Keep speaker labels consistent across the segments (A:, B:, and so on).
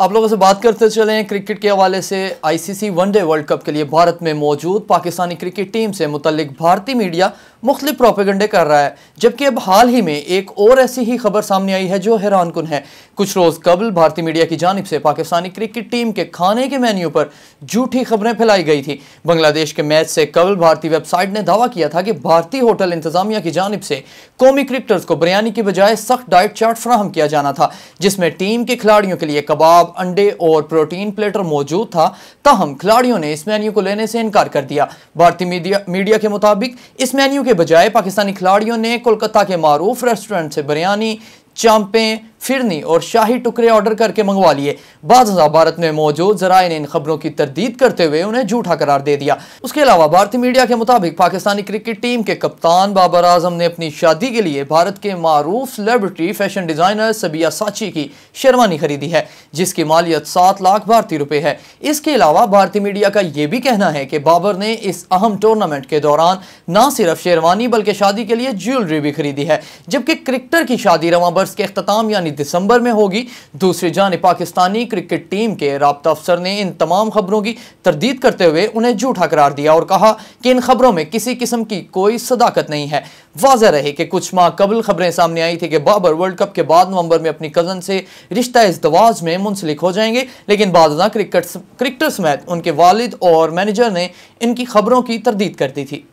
A: आप लोगों से बात करते चले क्रिकेट के हवाले से आईसीसी वनडे वर्ल्ड कप के लिए भारत में मौजूद पाकिस्तानी क्रिकेट टीम से मुतलिक भारतीय मीडिया मुख्तु प्रोपेगेंडे कर रहा है जबकि अब हाल ही में एक और ऐसी ही खबर सामने आई है जो हैरान कन है कुछ रोज़ कबल भारतीय मीडिया की जानब से पाकिस्तानी क्रिकेट टीम के खाने के मेन्यू पर झूठी खबरें फैलाई गई थी बांग्लादेश के मैच से कबल भारतीय वेबसाइट ने दावा किया था कि भारतीय होटल इंतजामिया की जानब से कौमी क्रिकेटर्स को बिरयानी की बजाय सख्त डाइट चार्ट फ्राहम किया जाना था जिसमें टीम के खिलाड़ियों के लिए कबाब कबाब अंडे और प्रोटीन प्लेटर मौजूद था तहम खिलाड़ियों ने इस मेन्यू को लेने से इनकार कर दिया भारतीय मीडिया मीडिया के मुताबिक इस मेन्यू के बजाय पाकिस्तानी खिलाड़ियों ने कोलकाता के मारूफ रेस्टोरेंट से बिरयानी चांपें फिरनी और शाही टुकड़े ऑर्डर करके मंगवा लिए बाद भारत में मौजूद जराये ने इन खबरों की तरदीद करते हुए उन्हें झूठा करार दे दिया उसके अलावा भारतीय मीडिया के मुताबिक पाकिस्तानी क्रिकेट टीम के कप्तान बाबर आजम ने अपनी शादी के लिए भारत के मारूफ celebrity fashion designer Sabyasachi की शेरवानी खरीदी है जिसकी मालियत सात लाख भारतीय रुपये है इसके अलावा भारतीय मीडिया का यह भी कहना है कि बाबर ने इस अहम टूर्नामेंट के दौरान न सिर्फ शेरवानी बल्कि शादी के लिए ज्वेलरी भी खरीदी है जबकि क्रिकेटर की शादी रवा बर्स के अख्ताम यानी यानी दिसंबर में होगी दूसरी जाने पाकिस्तानी क्रिकेट टीम के रबता अफसर ने इन तमाम खबरों की तरदीद करते हुए उन्हें झूठा करार दिया और कहा कि इन खबरों में किसी किस्म की कोई सदाकत नहीं है वाजह रहे कि कुछ माह कबल खबरें सामने आई थी कि बाबर वर्ल्ड कप के बाद नवंबर में अपनी कज़न से रिश्ता इस दवाज में मुंसलिक हो जाएंगे लेकिन बाद क्रिकेट क्रिकेटर समेत उनके वालिद और मैनेजर ने इनकी खबरों की तरदीद कर दी थी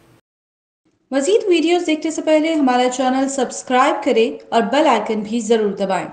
A: मजीद वीडियोस देखने से पहले हमारा चैनल सब्सक्राइब करें और बेल आइकन भी ज़रूर दबाएं